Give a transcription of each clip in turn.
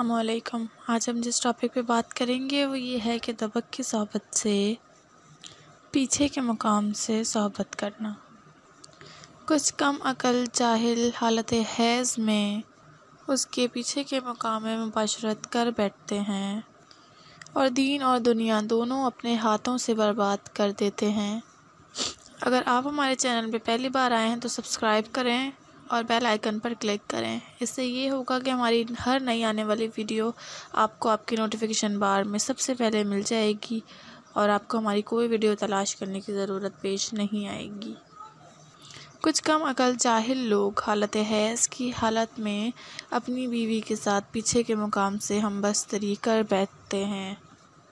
अल्लाम आज हम जिस टॉपिक पे बात करेंगे वो ये है कि दबक की सहबत से पीछे के मुकाम से सोहबत करना कुछ कम अकल जाहिल हालत हैज़ में उसके पीछे के मुकाम में मुबाशरत कर बैठते हैं और दीन और दुनिया दोनों अपने हाथों से बर्बाद कर देते हैं अगर आप हमारे चैनल पे पहली बार आए हैं तो सब्सक्राइब करें और बेल आइकन पर क्लिक करें इससे ये होगा कि हमारी हर नई आने वाली वीडियो आपको आपकी नोटिफिकेशन बार में सबसे पहले मिल जाएगी और आपको हमारी कोई वीडियो तलाश करने की ज़रूरत पेश नहीं आएगी कुछ कम अकल जाहिल लोग हालत हैज़ की हालत में अपनी बीवी के साथ पीछे के मुकाम से हम बस्तरी कर बैठते हैं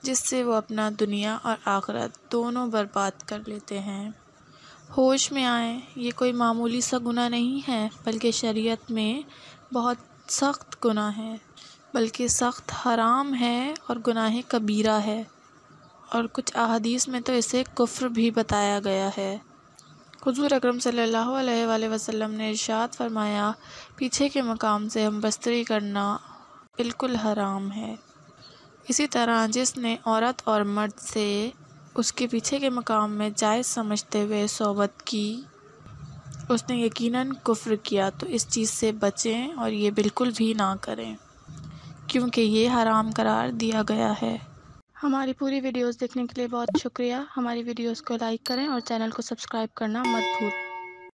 जिससे वो अपना दुनिया और आखरत दोनों बर्बाद कर लेते हैं होश में आए ये कोई मामूली सा गुना नहीं है बल्कि शरीयत में बहुत सख्त गुना है बल्कि सख्त हराम है और गुनाह कबीरा है और कुछ अहदीस में तो इसे कुफ्र भी बताया गया है हजूर अक्रम सल्लल्लाहु अलैहि वसल्लम ने इरशाद फरमाया पीछे के मकाम से हम बस्तरी करना बिल्कुल हराम है इसी तरह जिसने औरत और मर्द से उसके पीछे के मकाम में जायज़ समझते हुए सोबत की उसने यकीनन कुफ्र किया तो इस चीज़ से बचें और ये बिल्कुल भी ना करें क्योंकि ये हराम करार दिया गया है हमारी पूरी वीडियोस देखने के लिए बहुत शुक्रिया हमारी वीडियोस को लाइक करें और चैनल को सब्सक्राइब करना मत भूलें